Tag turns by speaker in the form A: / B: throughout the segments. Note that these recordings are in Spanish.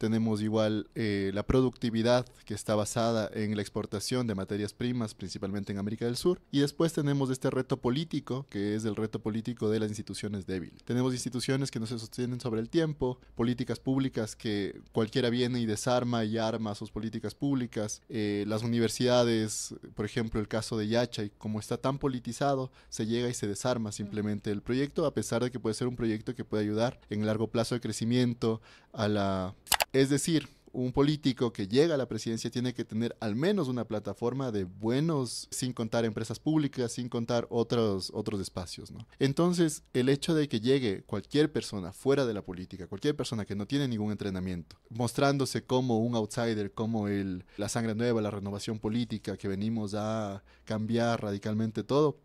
A: Tenemos igual eh, la productividad que está basada en la exportación de materias primas, principalmente en América del Sur. Y después tenemos este reto político, que es el reto político de las instituciones débiles. Tenemos instituciones que no se sostienen sobre el tiempo, políticas públicas que cualquiera viene y desarma y arma sus políticas públicas. Eh, las universidades, por ejemplo, el caso de y como está tan politizado, se llega y se desarma simplemente el proyecto, a pesar de que puede ser un proyecto que puede ayudar en largo plazo de crecimiento a la es decir, un político que llega a la presidencia tiene que tener al menos una plataforma de buenos, sin contar empresas públicas, sin contar otros, otros espacios. Entonces, el hecho de que llegue cualquier persona fuera de la política, cualquier persona que no tiene ningún entrenamiento, mostrándose como un outsider, como el, la sangre nueva, la renovación política, que venimos a cambiar radicalmente todo,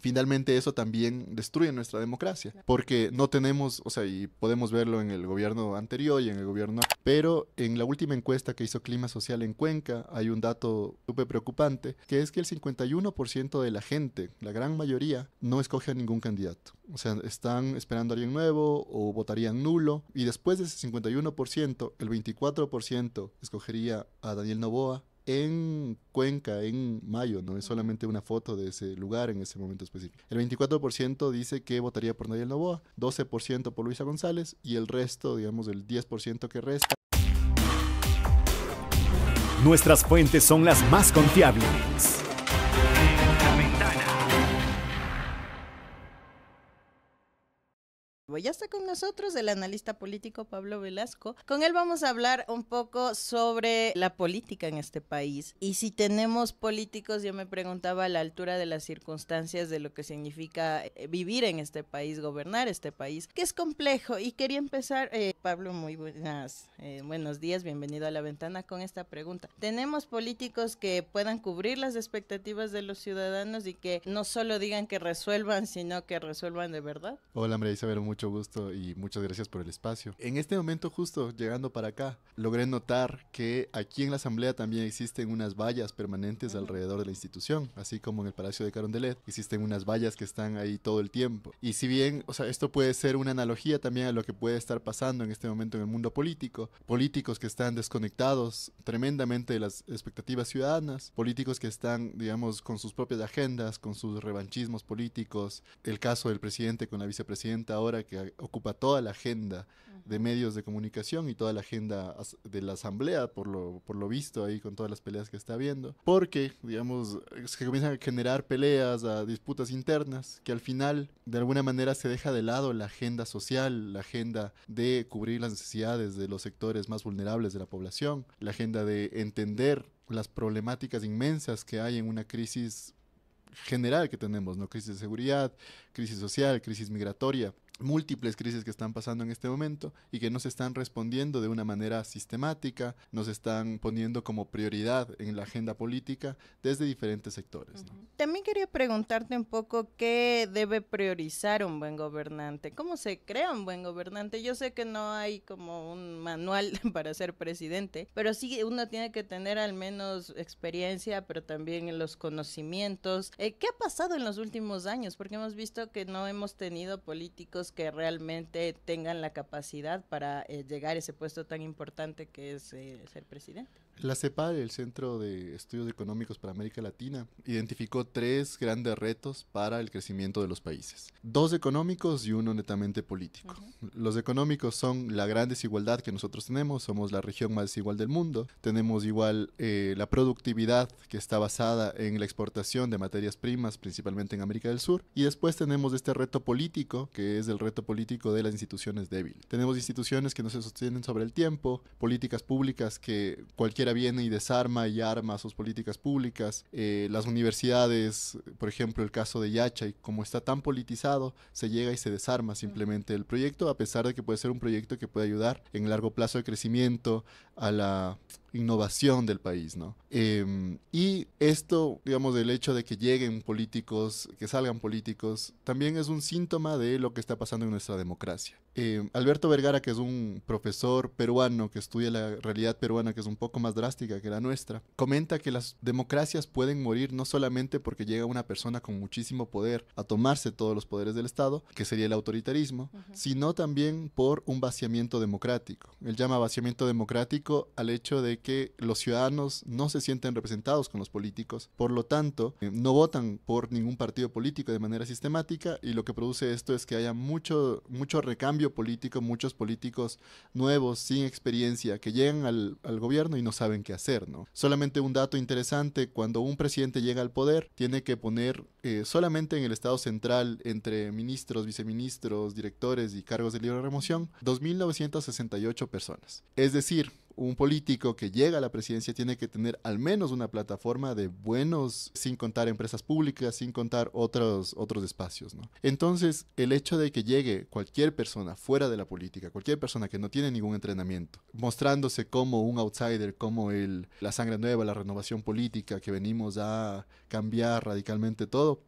A: finalmente eso también destruye nuestra democracia, porque no tenemos, o sea, y podemos verlo en el gobierno anterior y en el gobierno, pero en la última encuesta que hizo Clima Social en Cuenca hay un dato súper preocupante, que es que el 51% de la gente, la gran mayoría, no escoge a ningún candidato. O sea, están esperando a alguien nuevo o votarían nulo. Y después de ese 51%, el 24% escogería a Daniel Novoa, en Cuenca en mayo, no es solamente una foto de ese lugar en ese momento específico. El 24% dice que votaría por Nayel Novoa, 12% por Luisa González y el resto, digamos, el 10% que resta. Nuestras fuentes son las más confiables.
B: Ya está con nosotros el analista político Pablo Velasco. Con él vamos a hablar un poco sobre la política en este país y si tenemos políticos, yo me preguntaba a la altura de las circunstancias de lo que significa eh, vivir en este país, gobernar este país, que es complejo. Y quería empezar, eh, Pablo, muy buenas, eh, buenos días, bienvenido a la ventana con esta pregunta. ¿Tenemos políticos que puedan cubrir las expectativas de los ciudadanos y que no solo digan que resuelvan, sino que resuelvan de verdad?
A: Hola, María Isabel, mucho mucho gusto y muchas gracias por el espacio. En este momento justo, llegando para acá, logré notar que aquí en la Asamblea también existen unas vallas permanentes alrededor de la institución, así como en el Palacio de Carondelet, existen unas vallas que están ahí todo el tiempo. Y si bien, o sea, esto puede ser una analogía también a lo que puede estar pasando en este momento en el mundo político, políticos que están desconectados tremendamente de las expectativas ciudadanas, políticos que están, digamos, con sus propias agendas, con sus revanchismos políticos, el caso del presidente con la vicepresidenta ahora que ocupa toda la agenda de medios de comunicación y toda la agenda de la asamblea, por lo, por lo visto ahí con todas las peleas que está habiendo, porque, digamos, se comienzan a generar peleas, a disputas internas, que al final, de alguna manera, se deja de lado la agenda social, la agenda de cubrir las necesidades de los sectores más vulnerables de la población, la agenda de entender las problemáticas inmensas que hay en una crisis general que tenemos, ¿no? Crisis de seguridad, crisis social, crisis migratoria, múltiples crisis que están pasando en este momento y que no se están respondiendo de una manera sistemática, nos están poniendo como prioridad en la agenda política desde diferentes sectores.
B: También quería preguntarte un poco qué debe priorizar un buen gobernante, cómo se crea un buen gobernante. Yo sé que no hay como un manual para ser presidente, pero sí uno tiene que tener al menos experiencia, pero también los conocimientos. Eh, ¿Qué ha pasado en los últimos años? Porque hemos visto que no hemos tenido políticos que realmente tengan la capacidad para eh, llegar a ese puesto tan importante que es eh, ser presidente.
A: La CEPAL, el Centro de Estudios Económicos para América Latina, identificó tres grandes retos para el crecimiento de los países. Dos económicos y uno netamente político. Los económicos son la gran desigualdad que nosotros tenemos, somos la región más desigual del mundo, tenemos igual eh, la productividad que está basada en la exportación de materias primas, principalmente en América del Sur, y después tenemos este reto político, que es el reto político de las instituciones débiles. Tenemos instituciones que no se sostienen sobre el tiempo, políticas públicas que cualquiera viene y desarma y arma sus políticas públicas. Eh, las universidades, por ejemplo, el caso de Yachay, como está tan politizado, se llega y se desarma simplemente el proyecto, a pesar de que puede ser un proyecto que puede ayudar en largo plazo de crecimiento a la innovación del país, ¿no? Em, y esto, digamos, del hecho de que lleguen políticos, que salgan políticos, también es un síntoma de lo que está pasando en nuestra democracia. Em, Alberto Vergara, que es un profesor peruano que estudia la realidad peruana, que es un poco más drástica que la nuestra, comenta que las democracias pueden morir no solamente porque llega una persona con muchísimo poder a tomarse todos los poderes del Estado, que sería el autoritarismo, sino también por un vaciamiento democrático. Él llama vaciamiento democrático al hecho de que los ciudadanos no se sienten representados con los políticos, por lo tanto eh, no votan por ningún partido político de manera sistemática y lo que produce esto es que haya mucho, mucho recambio político, muchos políticos nuevos, sin experiencia, que llegan al, gobierno y no saben qué hacer. ¿no? Solamente un dato interesante, cuando un presidente llega al poder, tiene que poner eh, solamente en el Estado central entre ministros, viceministros, directores y cargos de libre remoción, 2.968 personas. Es decir, un político que llega a la presidencia tiene que tener al menos una plataforma de buenos, sin contar empresas públicas, sin contar otros, otros espacios, Entonces, el hecho de que llegue cualquier persona fuera de la política, cualquier persona que no tiene ningún entrenamiento, mostrándose como un outsider, como el, la sangre nueva, la renovación política, que venimos a cambiar radicalmente todo,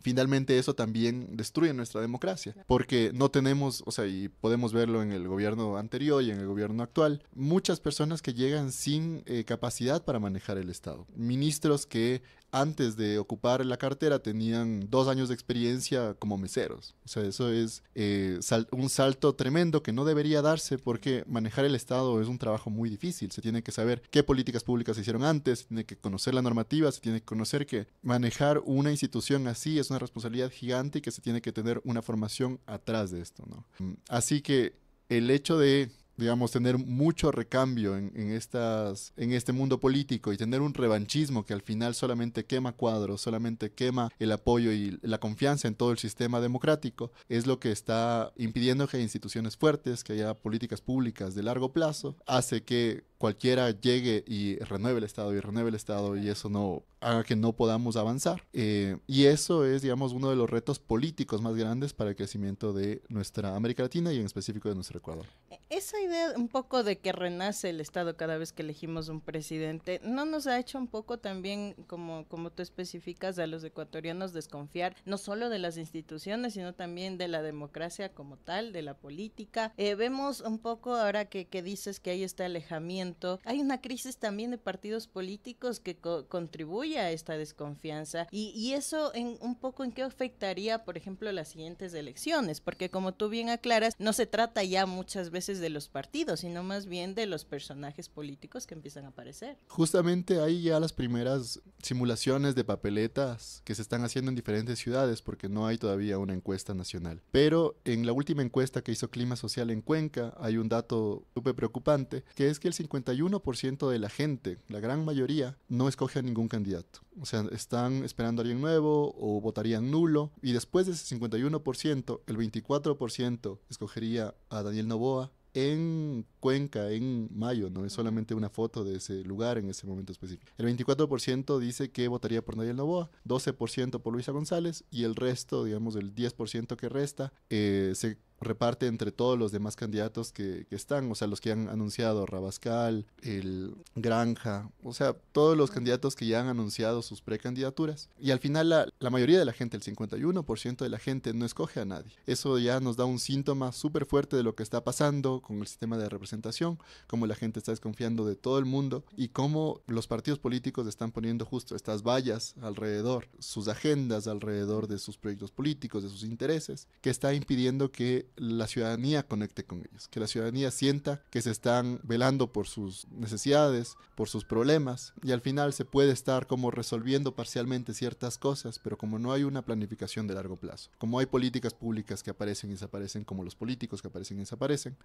A: finalmente eso también destruye nuestra democracia, porque no tenemos, o sea, y podemos verlo en el gobierno anterior y en el gobierno actual, muchas personas que llegan sin eh, capacidad para manejar el Estado, ministros que antes de ocupar la cartera tenían dos años de experiencia como meseros. O sea, eso es eh, un salto tremendo que no debería darse porque manejar el Estado es un trabajo muy difícil. Se tiene que saber qué políticas públicas se hicieron antes, se tiene que conocer la normativa, se tiene que conocer que manejar una institución así es una responsabilidad gigante y que se tiene que tener una formación atrás de esto. ¿no? Así que el hecho de digamos, tener mucho recambio en, estas, en este mundo político y tener un revanchismo que al final solamente quema cuadros, solamente quema el apoyo y la confianza en todo el sistema democrático, es lo que está impidiendo que haya instituciones fuertes, que haya políticas públicas de largo plazo, hace que cualquiera llegue y renueve el Estado y renueve el Estado y eso no haga que no podamos avanzar. Eh, y eso es, digamos, uno de los retos políticos más grandes para el crecimiento de nuestra América Latina y en específico de nuestro Ecuador.
B: E, esa idea un poco de que renace el Estado cada vez que elegimos un presidente, ¿no nos ha hecho un poco también, como, como tú especificas, a los ecuatorianos desconfiar no solo de las instituciones, sino también de la democracia como tal, de la política? Eh, vemos un poco ahora que, que dices que hay este alejamiento hay una crisis también de partidos políticos que contribuye a esta desconfianza y, eso en, un poco en qué afectaría, por ejemplo, las siguientes elecciones, porque como tú bien aclaras, no se trata ya muchas veces de los partidos, sino más bien de los personajes políticos que empiezan a aparecer.
A: Justamente hay ya las primeras simulaciones de papeletas que se están haciendo en diferentes ciudades, porque no hay todavía una encuesta nacional. Pero en la última encuesta que hizo Clima Social en Cuenca, hay un dato súper preocupante, que es que el 50 51% de la gente, la gran mayoría, no escoge a ningún candidato. O sea, están esperando a alguien nuevo o votarían nulo. Y después de ese 51%, el 24% escogería a Daniel Novoa en Cuenca en mayo, no es solamente una foto de ese lugar en ese momento específico. El 24% dice que votaría por Nadia Novoa, 12% por Luisa González y el resto, digamos, el 10% que resta, eh, se reparte entre todos los demás candidatos que, están, o sea, los que han anunciado Rabascal, el Granja, o sea, todos los candidatos que ya han anunciado sus precandidaturas. Y al final la, la mayoría de la gente, el 51% de la gente, no escoge a nadie. Eso ya nos da un síntoma súper fuerte de lo que está pasando con el sistema de representación como cómo la gente está desconfiando de todo el mundo y cómo los partidos políticos están poniendo justo estas vallas alrededor, sus agendas alrededor de sus proyectos políticos, de sus intereses, que está impidiendo que la ciudadanía conecte con ellos, que la ciudadanía sienta que se están velando por sus necesidades, por sus problemas y al final se puede estar como resolviendo parcialmente ciertas cosas, pero como no hay una planificación de largo plazo, como hay políticas públicas que aparecen y desaparecen, como los políticos que aparecen y desaparecen,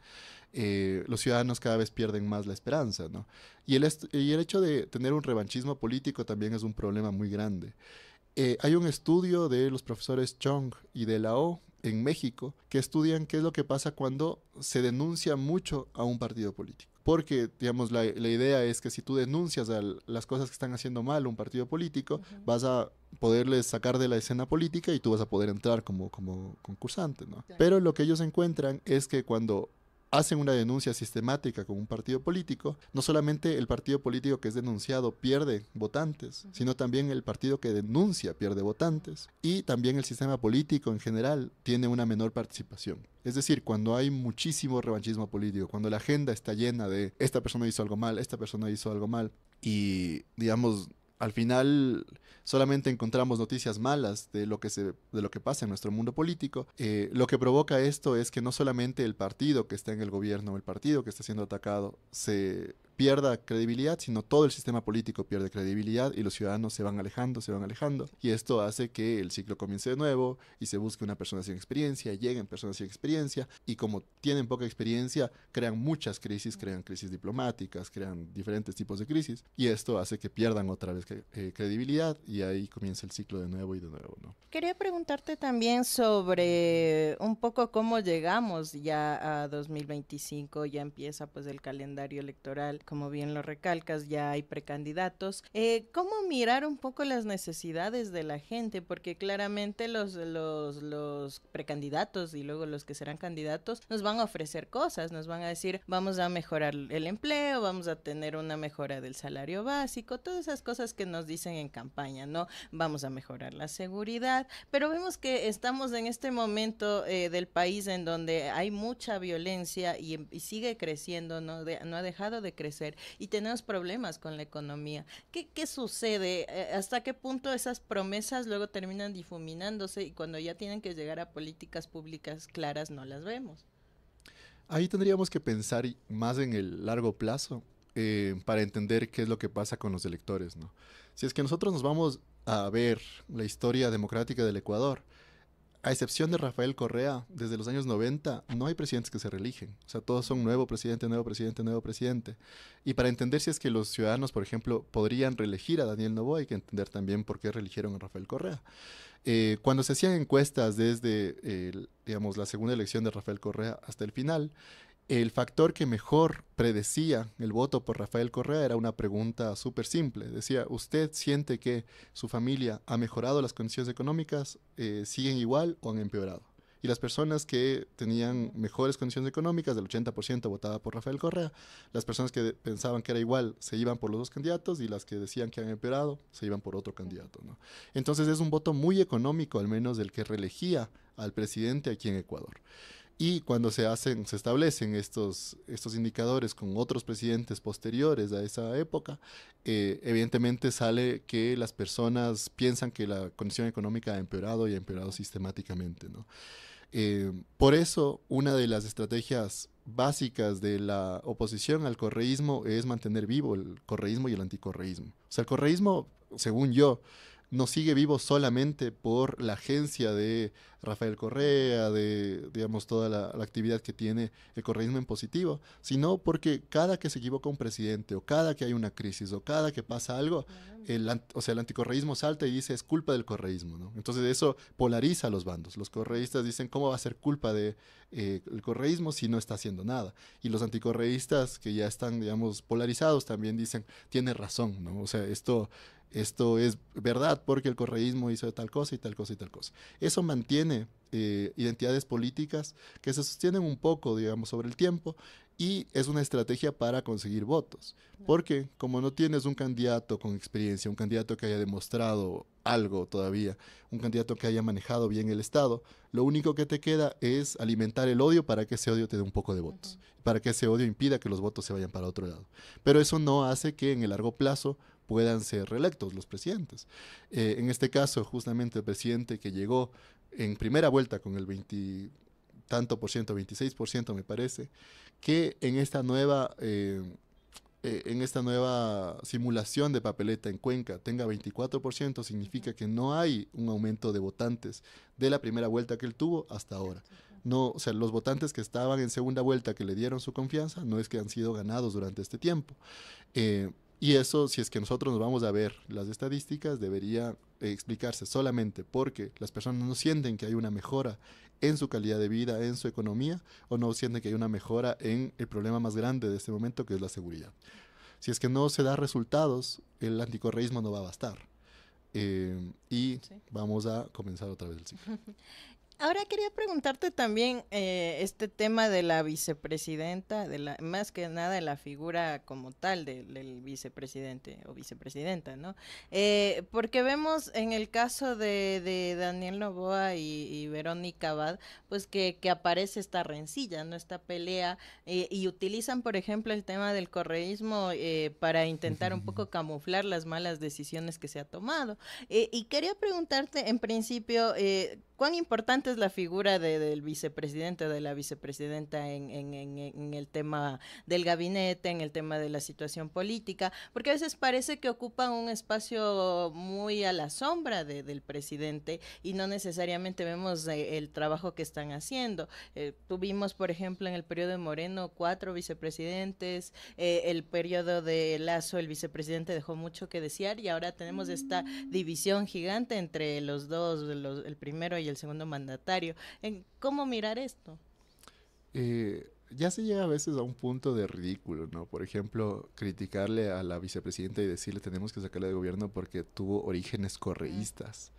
A: eh, los ciudadanos cada vez pierden más la esperanza, ¿no? Y el, y el hecho de tener un revanchismo político también es un problema muy grande. Eh, hay un estudio de los profesores Chong y de la O en México que estudian qué es lo que pasa cuando se denuncia mucho a un partido político. Porque, digamos, la, idea es que si tú denuncias a las cosas que están haciendo mal un partido político, vas a poderles sacar de la escena política y tú vas a poder entrar como, como concursante, ¿no? Pero lo que ellos encuentran es que cuando hacen una denuncia sistemática con un partido político, no solamente el partido político que es denunciado pierde votantes, sino también el partido que denuncia pierde votantes y también el sistema político en general tiene una menor participación. Es decir, cuando hay muchísimo revanchismo político, cuando la agenda está llena de esta persona hizo algo mal, esta persona hizo algo mal y digamos al final solamente encontramos noticias malas de lo que, se, de lo que pasa en nuestro mundo político. Eh, lo que provoca esto es que no solamente el partido que está en el gobierno, el partido que está siendo atacado, se pierda credibilidad, sino todo el sistema político pierde credibilidad y los ciudadanos se van alejando, se van alejando. Y esto hace que el ciclo comience de nuevo y se busque una persona sin experiencia, lleguen personas sin experiencia y como tienen poca experiencia, crean muchas crisis, crean crisis diplomáticas, crean diferentes tipos de crisis y esto hace que pierdan otra vez eh, credibilidad y ahí comienza el ciclo de nuevo y de nuevo. ¿no?
B: Quería preguntarte también sobre un poco cómo llegamos ya a 2025, ya empieza pues el calendario electoral como bien lo recalcas, ya hay precandidatos. Eh, ¿Cómo mirar un poco las necesidades de la gente? Porque claramente los, precandidatos y luego los que serán candidatos nos van a ofrecer cosas, nos van a decir, vamos a mejorar el empleo, vamos a tener una mejora del salario básico, todas esas cosas que nos dicen en campaña, ¿no? Vamos a mejorar la seguridad, pero vemos que estamos en este momento eh, del país en donde hay mucha violencia y, em, sigue creciendo, ¿no? no ha dejado de crecer y tenemos problemas con la economía. ¿Qué, sucede? Eh, ¿Hasta qué punto esas promesas luego terminan difuminándose y cuando ya tienen que llegar a políticas públicas claras no las vemos?
A: Ahí tendríamos que pensar más en el largo plazo eh, para entender qué es lo que pasa con los electores. ¿no? Si es que nosotros nos vamos a ver la historia democrática del Ecuador, a excepción de Rafael Correa, desde los años 90 no hay presidentes que se reeligen. O sea, todos son nuevo presidente, nuevo presidente, nuevo presidente. Y para entender si es que los ciudadanos, por ejemplo, podrían reelegir a Daniel Novoa, hay que entender también por qué reeligieron a Rafael Correa. Eh, cuando se hacían encuestas desde, digamos, la segunda elección de Rafael Correa hasta el final, el factor que mejor predecía el voto por Rafael Correa era una pregunta súper simple. Decía, ¿usted siente que su familia ha mejorado las condiciones económicas? Eh, ¿Siguen igual o han empeorado? Y las personas que tenían mejores condiciones económicas, del 80% votaba por Rafael Correa, las personas que pensaban que era igual se iban por los dos candidatos y las que decían que han empeorado se iban por otro candidato. Entonces es un voto muy económico, al menos el que reelegía al presidente aquí en Ecuador. Y cuando se hacen, se establecen estos, estos indicadores con otros presidentes posteriores a esa época, eh, evidentemente sale que las personas piensan que la condición económica ha empeorado y ha empeorado sistemáticamente. ¿no? Eh, por eso, una de las estrategias básicas de la oposición al correísmo es mantener vivo el correísmo y el anticorreísmo. O sea, el correísmo, según yo, no sigue vivo solamente por la agencia de Rafael Correa, de, digamos, toda la, actividad que tiene el correísmo en positivo, sino porque cada que se equivoca un presidente, o cada que hay una crisis, o cada que pasa algo, el, o sea, el anticorreísmo salta y dice, es culpa del correísmo, ¿no? Entonces eso polariza a los bandos. Los correístas dicen, ¿cómo va a ser culpa del eh, correísmo si no está haciendo nada? Y los anticorreístas, que ya están, digamos, polarizados, también dicen, tiene razón, ¿no? O sea, esto esto es verdad porque el correísmo hizo tal cosa y tal cosa y tal cosa. Eso mantiene eh, identidades políticas que se sostienen un poco, digamos, sobre el tiempo y es una estrategia para conseguir votos. Porque como no tienes un candidato con experiencia, un candidato que haya demostrado algo todavía, un candidato que haya manejado bien el Estado, lo único que te queda es alimentar el odio para que ese odio te dé un poco de votos, para que ese odio impida que los votos se vayan para otro lado. Pero eso no hace que en el largo plazo puedan ser reelectos los presidentes. Eh, en este caso, justamente el presidente que llegó en primera vuelta con el 20 tanto por ciento, 26 por ciento me parece, que en esta nueva... Eh, eh, en esta nueva simulación de papeleta en Cuenca tenga 24%, significa que no hay un aumento de votantes de la primera vuelta que él tuvo hasta ahora. No, o sea, los votantes que estaban en segunda vuelta, que le dieron su confianza, no es que han sido ganados durante este tiempo. Eh, y eso, si es que nosotros nos vamos a ver las estadísticas, debería eh, explicarse solamente porque las personas no sienten que hay una mejora en su calidad de vida, en su economía, o no sienten que hay una mejora en el problema más grande de este momento, que es la seguridad. Si es que no se da resultados, el anticorreísmo no va a bastar. Eh, y vamos a comenzar otra vez el ciclo.
B: Ahora quería preguntarte también eh, este tema de la vicepresidenta, de la, más que nada de la figura como tal del, vicepresidente o vicepresidenta, ¿no? Eh, porque vemos en el caso de, Daniel Novoa y, Verónica Abad, pues que, aparece esta rencilla, ¿no? Esta pelea, eh, y utilizan, por ejemplo, el tema del correísmo para intentar un poco camuflar las malas decisiones que se ha tomado. y quería preguntarte, en principio, ¿cuán importante la figura del vicepresidente, o de la vicepresidenta en, el tema del gabinete, en el tema de la situación política, porque a veces parece que ocupan un espacio muy a la sombra del presidente y no necesariamente vemos eh, el trabajo que están haciendo. Eh, tuvimos, por ejemplo, en el periodo de Moreno cuatro vicepresidentes, eh, el periodo de Lazo, el vicepresidente dejó mucho que desear y ahora tenemos esta mm. división gigante entre los dos, el primero y el segundo mandato ¿Cómo mirar esto?
A: Eh, ya se llega a veces a un punto de ridículo, ¿no? Por ejemplo, criticarle a la vicepresidenta y decirle tenemos que sacarla de gobierno porque tuvo orígenes correístas.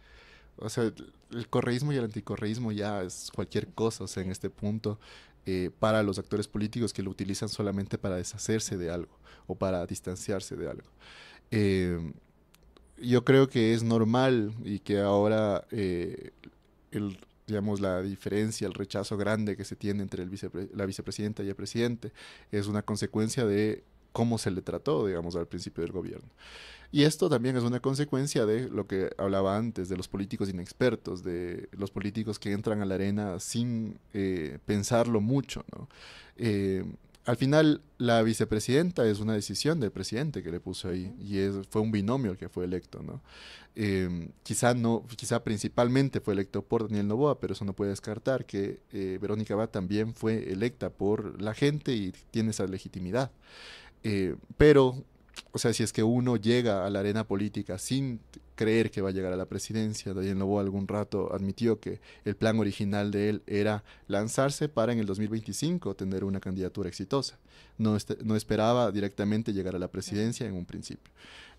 A: O sea, el correísmo y el anticorreísmo ya es cualquier cosa, o sea, en este punto, eh, para los actores políticos que lo utilizan solamente para deshacerse de algo o para distanciarse de algo. Eh, yo creo que es normal y que ahora el digamos, la diferencia, el rechazo grande que se tiene entre el la vicepresidenta y el presidente es una consecuencia de cómo se le trató, digamos, al principio del gobierno. Y esto también es una consecuencia de lo que hablaba antes, de los políticos inexpertos, de los políticos que entran a la arena sin eh, pensarlo mucho, ¿no? Eh, al final la vicepresidenta es una decisión del presidente que le puso ahí y es, fue un binomio el que fue electo, ¿no? Em, quizá no, quizá principalmente fue electo por Daniel Novoa, pero eso no puede descartar que eh, Verónica va también fue electa por la gente y tiene esa legitimidad. Eh, pero, o sea, si es que uno llega a la arena política sin creer que va a llegar a la presidencia. Daniel Lobo algún rato admitió que el plan original de él era lanzarse para en el 2025 tener una candidatura exitosa. No, este, no esperaba directamente llegar a la presidencia en un principio.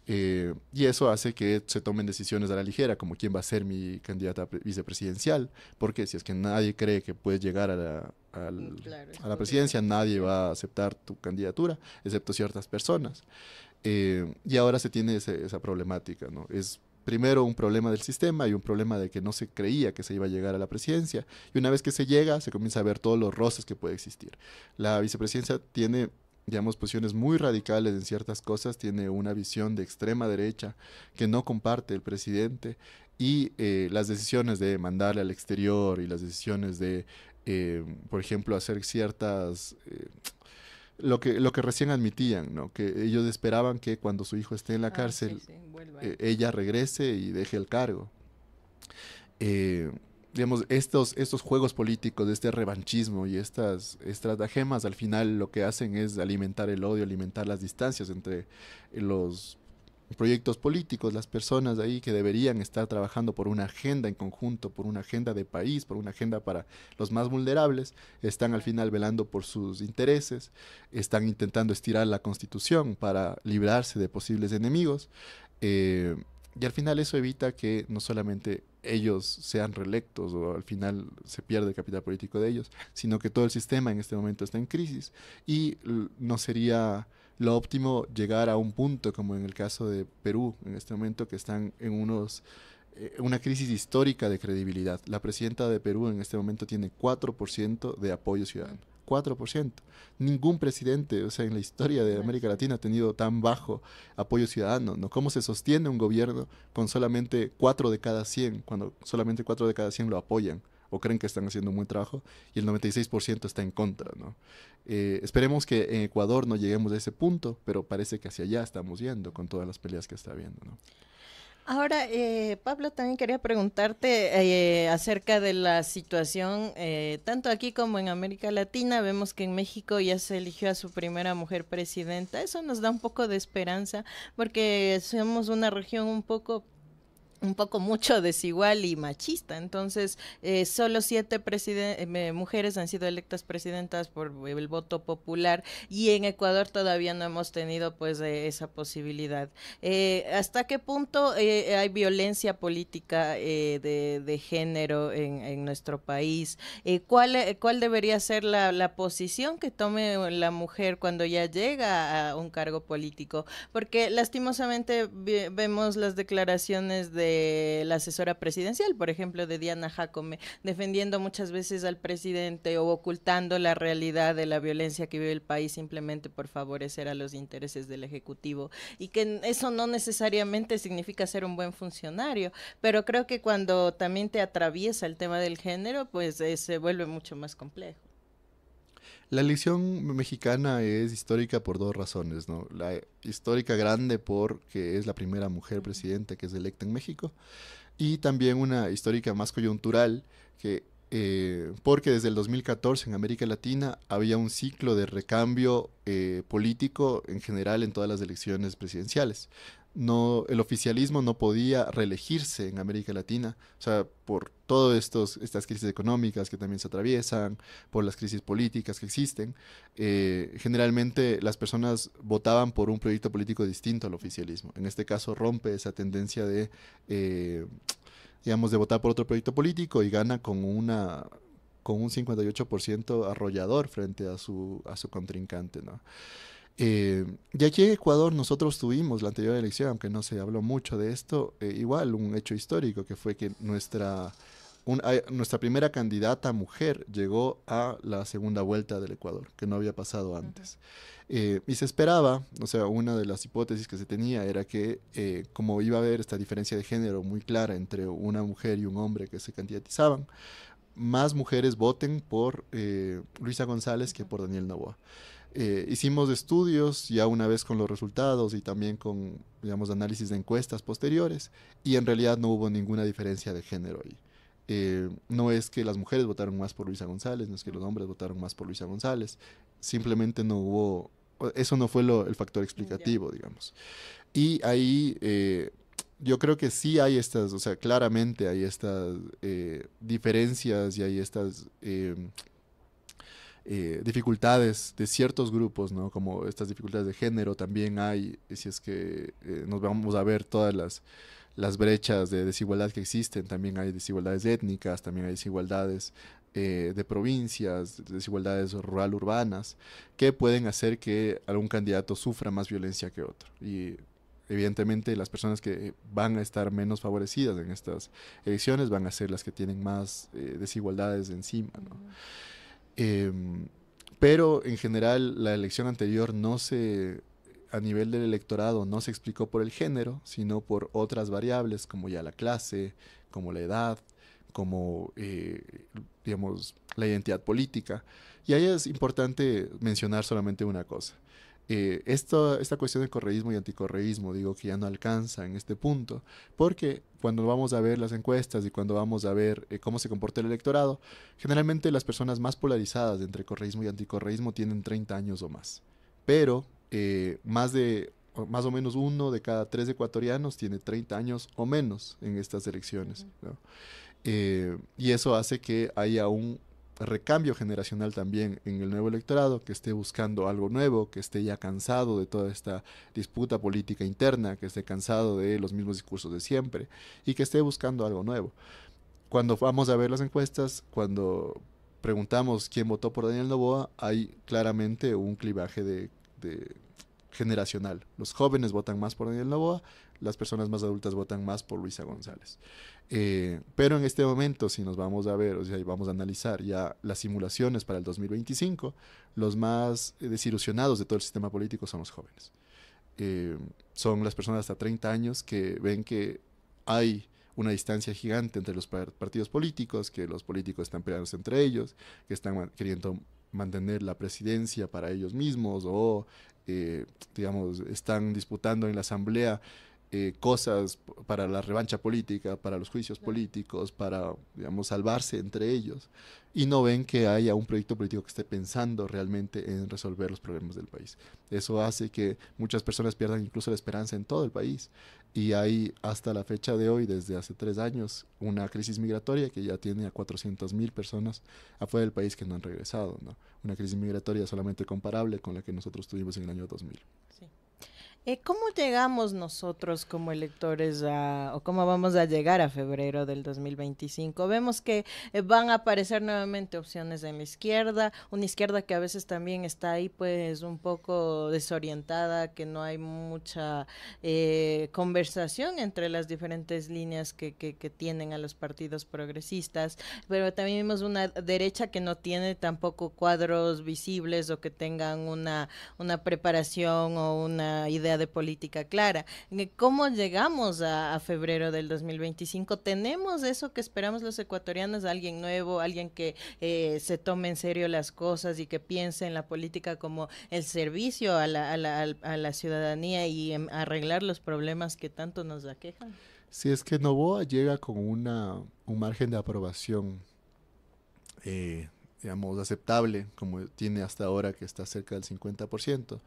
A: Eh, y eso hace que se tomen decisiones a la ligera, como quién va a ser mi candidata vicepresidencial, porque si es que nadie cree que puedes llegar a la, mm, a la presidencia, nadie va a aceptar tu candidatura, excepto ciertas personas. Eh, y ahora se tiene esa problemática, ¿no? Es primero un problema del sistema y un problema de que no se creía que se iba a llegar a la presidencia. Y una vez que se llega, se comienza a ver todos los roces que puede existir. La vicepresidencia tiene digamos, posiciones muy radicales en ciertas cosas, tiene una visión de extrema derecha que no comparte el presidente y eh, las decisiones de mandarle al exterior y las decisiones de, eh, por ejemplo, hacer ciertas, eh, lo que, lo que recién admitían, ¿no? que ellos esperaban que cuando su hijo esté en la ah, cárcel, eh, ella regrese y deje el cargo. Eh, digamos, estos, estos juegos políticos, este revanchismo y estas estratagemas al final lo que hacen es alimentar el odio, alimentar las distancias entre los proyectos políticos, las personas ahí que deberían estar trabajando por una agenda en conjunto, por una agenda de país, por una agenda para los más vulnerables, están al final velando por sus intereses, están intentando estirar la constitución para librarse de posibles enemigos. Eh, y al final eso evita que no solamente ellos sean reelectos o al final se pierde el capital político de ellos, sino que todo el sistema en este momento está en crisis y no sería lo óptimo llegar a un punto, como en el caso de Perú, en este momento que están en unos eh, una crisis histórica de credibilidad. La presidenta de Perú en este momento tiene 4% de apoyo ciudadano. 4%. Ningún presidente, o sea, en la historia de América Latina ha tenido tan bajo apoyo ciudadano, ¿no? ¿Cómo se sostiene un gobierno con solamente 4 de cada 100, cuando solamente 4 de cada 100 lo apoyan? o creen que están haciendo un buen trabajo y el 96% está en contra. ¿no? Eh, esperemos que en Ecuador no lleguemos a ese punto, pero parece que hacia allá estamos yendo con todas las peleas que está habiendo. ¿no?
B: Ahora, eh, Pablo, también quería preguntarte eh, acerca de la situación, tanto aquí como en América Latina. Vemos que en México ya se eligió a su primera mujer presidenta. Eso nos da un poco de esperanza porque somos una región un poco un poco mucho desigual y machista. Entonces, eh, solo siete eh, mujeres han sido electas presidentas por el voto popular y en Ecuador todavía no hemos tenido pues eh, esa posibilidad. Eh, ¿Hasta qué punto hay violencia política de, género en, nuestro país? ¿cuál, ¿Cuál debería ser la, posición que tome la mujer cuando ya llega a un cargo político? Porque lastimosamente vemos las declaraciones de la asesora presidencial, por ejemplo, de Diana Jacome, defendiendo muchas veces al presidente o ocultando la realidad de la violencia que vive el país simplemente por favorecer a los intereses del Ejecutivo. Y que eso no necesariamente significa ser un buen funcionario, pero creo que cuando también te atraviesa el tema del género, pues eh, se vuelve mucho más complejo.
A: La elección mexicana es histórica por dos razones, ¿no? La histórica grande porque es la primera mujer presidenta que es electa en México y también una histórica más coyuntural que eh, porque desde el 2014 en América Latina había un ciclo de recambio eh, político en general en todas las elecciones presidenciales no, el oficialismo no podía reelegirse en América Latina, o sea, por todas estas crisis económicas que también se atraviesan, por las crisis políticas que existen, eh, generalmente las personas votaban por un proyecto político distinto al oficialismo. En este caso rompe esa tendencia de, eh, digamos, de votar por otro proyecto político y gana con una con un 58% arrollador frente a su, a su contrincante, ¿no? Eh, y aquí en Ecuador nosotros tuvimos la anterior elección, aunque no se habló mucho de esto, eh, igual un hecho histórico que fue que nuestra, nuestra primera candidata mujer llegó a la segunda vuelta del Ecuador, que no había pasado antes. Eh, y se esperaba, o sea, una de las hipótesis que se tenía era que como iba a haber esta diferencia de género muy clara entre una mujer y un hombre que se candidatizaban, más mujeres voten por Luisa González que por Daniel Novoa. Eh, hicimos estudios ya una vez con los resultados y también con, digamos, análisis de encuestas posteriores y en realidad no hubo ninguna diferencia de género ahí. Eh, no es que las mujeres votaron más por Luisa González, no es que los hombres votaron más por Luisa González, simplemente no hubo, eso no fue lo, el factor explicativo, digamos. Y ahí eh, yo creo que sí hay estas, o sea, claramente hay estas diferencias y hay estas eh, dificultades de ciertos grupos, Como estas dificultades de género también hay, si es que eh, nos vamos a ver todas las, brechas de desigualdad que existen, también hay desigualdades étnicas, también hay desigualdades eh, de provincias, desigualdades rural-urbanas, que pueden hacer que algún candidato sufra más violencia que otro. Y evidentemente las personas que van a estar menos favorecidas en estas elecciones van a ser las que tienen más desigualdades encima. ¿no? Em, pero en general la elección anterior no se, a nivel del electorado, no se explicó por el género, sino por otras variables como ya la clase, como la edad, como, eh, digamos, la identidad política. Y ahí es importante mencionar solamente una cosa. Eh, esta cuestión de correísmo y anticorreísmo, digo que ya no alcanza en este punto, porque cuando vamos a ver las encuestas y cuando vamos a ver eh, cómo se comporta el electorado, generalmente las personas más polarizadas entre correísmo y anticorreísmo tienen 30 años o más, pero eh, más de más o menos uno de cada tres ecuatorianos tiene 30 años o menos en estas elecciones. y eso hace que haya un recambio generacional también en el nuevo electorado, que esté buscando algo nuevo, que esté ya cansado de toda esta disputa política interna, que esté cansado de los mismos discursos de siempre y que esté buscando algo nuevo. Cuando vamos a ver las encuestas, cuando preguntamos quién votó por Daniel Novoa, hay claramente un clivaje de, generacional. Los jóvenes votan más por Daniel Novoa las personas más adultas votan más por Luisa González. Eh, pero en este momento, si nos vamos a ver, o sea, vamos a analizar ya las simulaciones para el 2025, los más desilusionados de todo el sistema político son los jóvenes. Eh, son las personas hasta 30 años que ven que hay una distancia gigante entre los partidos políticos, que los políticos están peleados entre ellos, que están queriendo mantener la presidencia para ellos mismos o, eh, digamos, están disputando en la asamblea eh, cosas para la revancha política, para los juicios políticos, para, digamos, salvarse entre ellos, y no ven que haya un proyecto político que esté pensando realmente en resolver los problemas del país. Eso hace que muchas personas pierdan incluso la esperanza en todo el país. Y hay hasta la fecha de hoy, desde hace tres años, una crisis migratoria que ya tiene a 400.000 personas afuera del país que no han regresado. ¿no? Una crisis migratoria solamente comparable con la que nosotros tuvimos en el año 2000. Sí.
B: Eh, ¿Cómo llegamos nosotros como electores a, o cómo vamos a llegar a febrero del 2025? Vemos que eh, van a aparecer nuevamente opciones en la izquierda, una izquierda que a veces también está ahí pues un poco desorientada, que no hay mucha eh, conversación entre las diferentes líneas que, que tienen a los partidos progresistas, pero también vemos una derecha que no tiene tampoco cuadros visibles o que tengan una, una preparación o una idea de política clara. Eh, ¿Cómo llegamos a, febrero del 2025? ¿Tenemos eso que esperamos los ecuatorianos? ¿Alguien nuevo, alguien que eh, se tome en serio las cosas y que piense en la política como el servicio a la, ciudadanía y em, arreglar los problemas que tanto nos aquejan?
A: Si es que Novoa llega con un margen de aprobación, eh, digamos, aceptable, como tiene hasta ahora, que está cerca del 50%,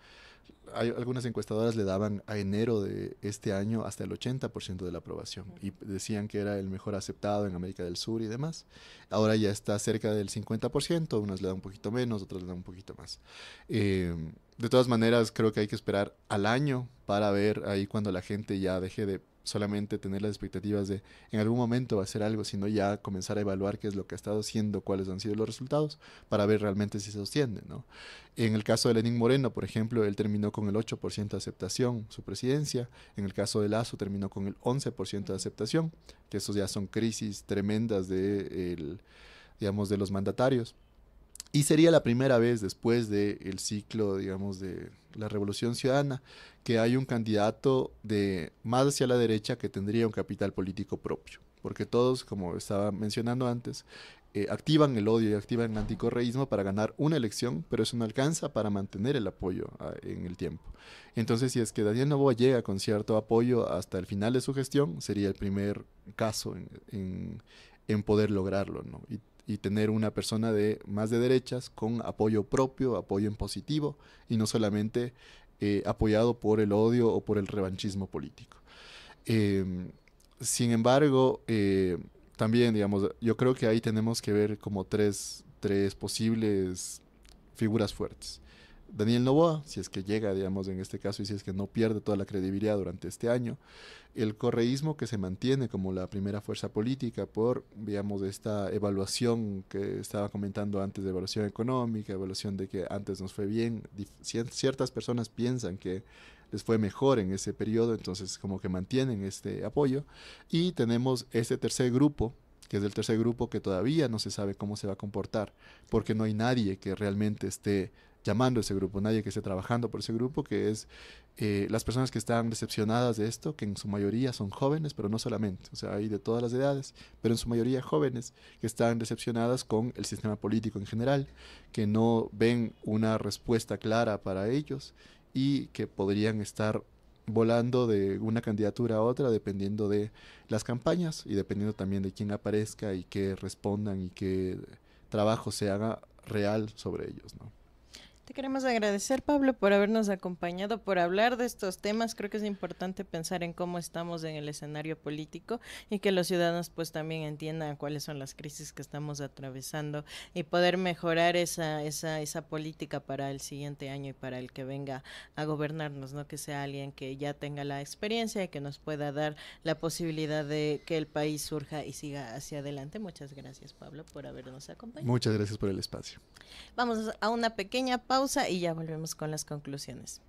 A: algunas encuestadoras le daban a enero de este año hasta el 80% de la aprobación y decían que era el mejor aceptado en América del Sur y demás. Ahora ya está cerca del 50%, unas le dan un poquito menos, otras le dan un poquito más. Em, de todas maneras, creo que hay que esperar al año para ver ahí cuando la gente ya deje de solamente tener las expectativas de en algún momento va a hacer algo, sino ya comenzar a evaluar qué es lo que ha estado haciendo, cuáles han sido los resultados, para ver realmente si se sostiene. ¿no? En el caso de Lenín Moreno, por ejemplo, él terminó con el 8% de aceptación su presidencia, en el caso de Lazo terminó con el 11% de aceptación, que esos ya son crisis tremendas de, digamos, de los mandatarios. Y sería la primera vez después del el ciclo, digamos, de la Revolución Ciudadana, que hay un candidato de más hacia la derecha que tendría un capital político propio. Porque todos, como estaba mencionando antes, eh, activan el odio y activan el anticorreísmo para ganar una elección, pero eso no alcanza para mantener el apoyo ah, en el tiempo. Entonces, si es que Daniel Novoa llega con cierto apoyo hasta el final de su gestión, sería el primer caso en, poder lograrlo, ¿no? y tener una persona de más de derechas con apoyo propio, apoyo en positivo y no solamente eh, apoyado por el odio o por el revanchismo político. Em, sin embargo, eh, también, digamos, yo creo que ahí tenemos que ver como tres posibles figuras fuertes. Daniel Novoa, si es que llega, digamos, en este caso, y si es que no pierde toda la credibilidad durante este año, el correísmo que se mantiene como la primera fuerza política por, digamos, esta evaluación que estaba comentando antes de evaluación económica, evaluación de que antes nos fue bien, ciertas personas piensan que les fue mejor en ese periodo, entonces como que mantienen este apoyo. Y tenemos este tercer grupo, que es el tercer grupo que todavía no se sabe cómo se va a comportar, porque no hay nadie que realmente esté llamando a ese grupo, nadie que esté trabajando por ese grupo, que es eh, las personas que están decepcionadas de esto, que en su mayoría son jóvenes, pero no solamente, o sea, hay de todas las edades, pero en su mayoría jóvenes que están decepcionadas con el sistema político en general, que no ven una respuesta clara para ellos y que podrían estar volando de una candidatura a otra dependiendo de las campañas y dependiendo también de quién aparezca y que respondan y qué trabajo se haga real sobre ellos, ¿no?
B: Te queremos agradecer, Pablo, por habernos acompañado, por hablar de estos temas. Creo que es importante pensar en cómo estamos en el escenario político y que los ciudadanos pues también entiendan cuáles son las crisis que estamos atravesando y poder mejorar esa, esa, esa política para el siguiente año y para el que venga a gobernarnos, no que sea alguien que ya tenga la experiencia y que nos pueda dar la posibilidad de que el país surja y siga hacia adelante. Muchas gracias, Pablo, por habernos acompañado. Muchas
A: gracias por el espacio.
B: Vamos a una pequeña pausa y ya volvemos con las conclusiones.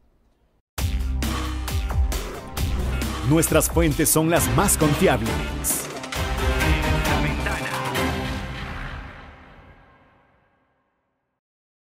A: Nuestras fuentes son las más confiables.